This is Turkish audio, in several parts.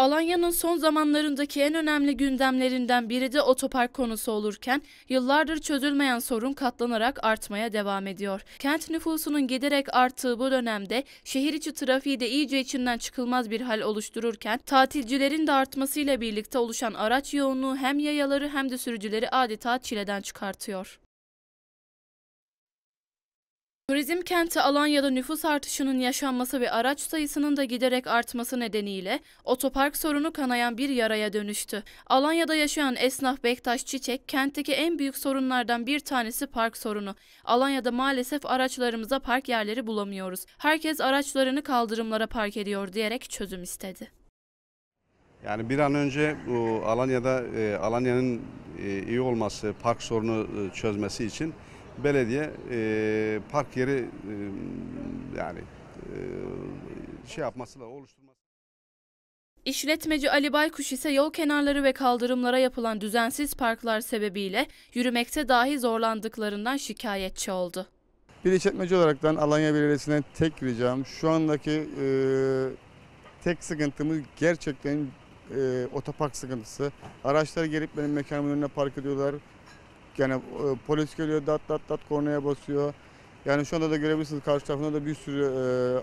Alanya'nın son zamanlarındaki en önemli gündemlerinden biri de otopark konusu olurken yıllardır çözülmeyen sorun katlanarak artmaya devam ediyor. Kent nüfusunun giderek arttığı bu dönemde şehir içi trafiği de iyice içinden çıkılmaz bir hal oluştururken tatilcilerin de artmasıyla birlikte oluşan araç yoğunluğu hem yayaları hem de sürücüleri adeta çileden çıkartıyor. Turizm kenti Alanya'da nüfus artışının yaşanması ve araç sayısının da giderek artması nedeniyle otopark sorunu kanayan bir yaraya dönüştü. Alanya'da yaşayan esnaf Bektaş Çiçek, kentteki en büyük sorunlardan bir tanesi park sorunu. Alanya'da maalesef araçlarımıza park yerleri bulamıyoruz. Herkes araçlarını kaldırımlara park ediyor diyerek çözüm istedi. Yani bir an önce bu Alanya'da e, Alanya'nın e, iyi olması, park sorunu e, çözmesi için belediye e, park yeri e, yani e, şey yapması da oluşturması. İşletmeci Ali Baykuş ise yol kenarları ve kaldırımlara yapılan düzensiz parklar sebebiyle yürümekte dahi zorlandıklarından şikayetçi oldu. Bir işletmeci olaraktan Alanya Belediyesine tek ricam şu andaki e, tek sıkıntımız gerçekten e, otopark sıkıntısı. Araçlar gelip benim mekanımın önüne park ediyorlar. Yani e, polis geliyor dat dat dat kornaya basıyor. Yani şu anda da görebilirsiniz karşı tarafında da bir sürü e,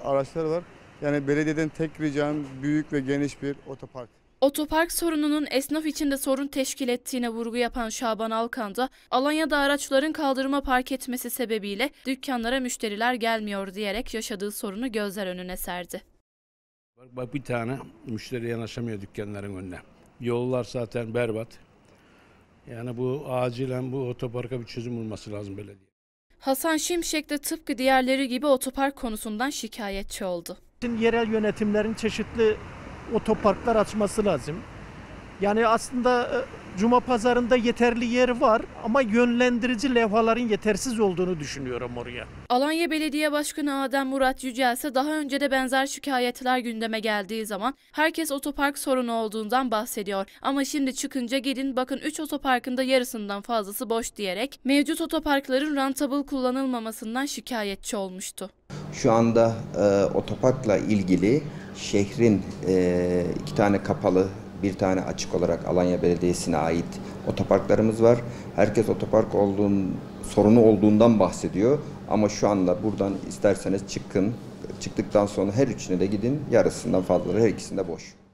araçlar var. Yani belediyeden tek ricam büyük ve geniş bir otopark. Otopark sorununun esnaf için de sorun teşkil ettiğine vurgu yapan Şaban Alkan da Alanya'da araçların kaldırıma park etmesi sebebiyle dükkanlara müşteriler gelmiyor diyerek yaşadığı sorunu gözler önüne serdi. Bak, bak bir tane müşteri yanaşamıyor dükkanların önüne. Yollar zaten berbat. Yani bu acilen bu otoparka bir çözüm bulması lazım belediye. Hasan Şimşek de tıpkı diğerleri gibi otopark konusundan şikayetçi oldu. yerel yönetimlerin çeşitli otoparklar açması lazım. Yani aslında e, Cuma pazarında yeterli yer var ama yönlendirici levhaların yetersiz olduğunu düşünüyorum oraya. Alanya Belediye Başkanı Adem Murat Yücel ise daha önce de benzer şikayetler gündeme geldiği zaman herkes otopark sorunu olduğundan bahsediyor. Ama şimdi çıkınca gelin bakın 3 otoparkında yarısından fazlası boş diyerek mevcut otoparkların rentable kullanılmamasından şikayetçi olmuştu. Şu anda e, otoparkla ilgili şehrin e, iki tane kapalı bir tane açık olarak Alanya Belediyesi'ne ait otoparklarımız var. Herkes otopark olduğun, sorunu olduğundan bahsediyor. Ama şu anda buradan isterseniz çıkın. Çıktıktan sonra her üçüne de gidin. Yarısından fazlaları her ikisinde boş.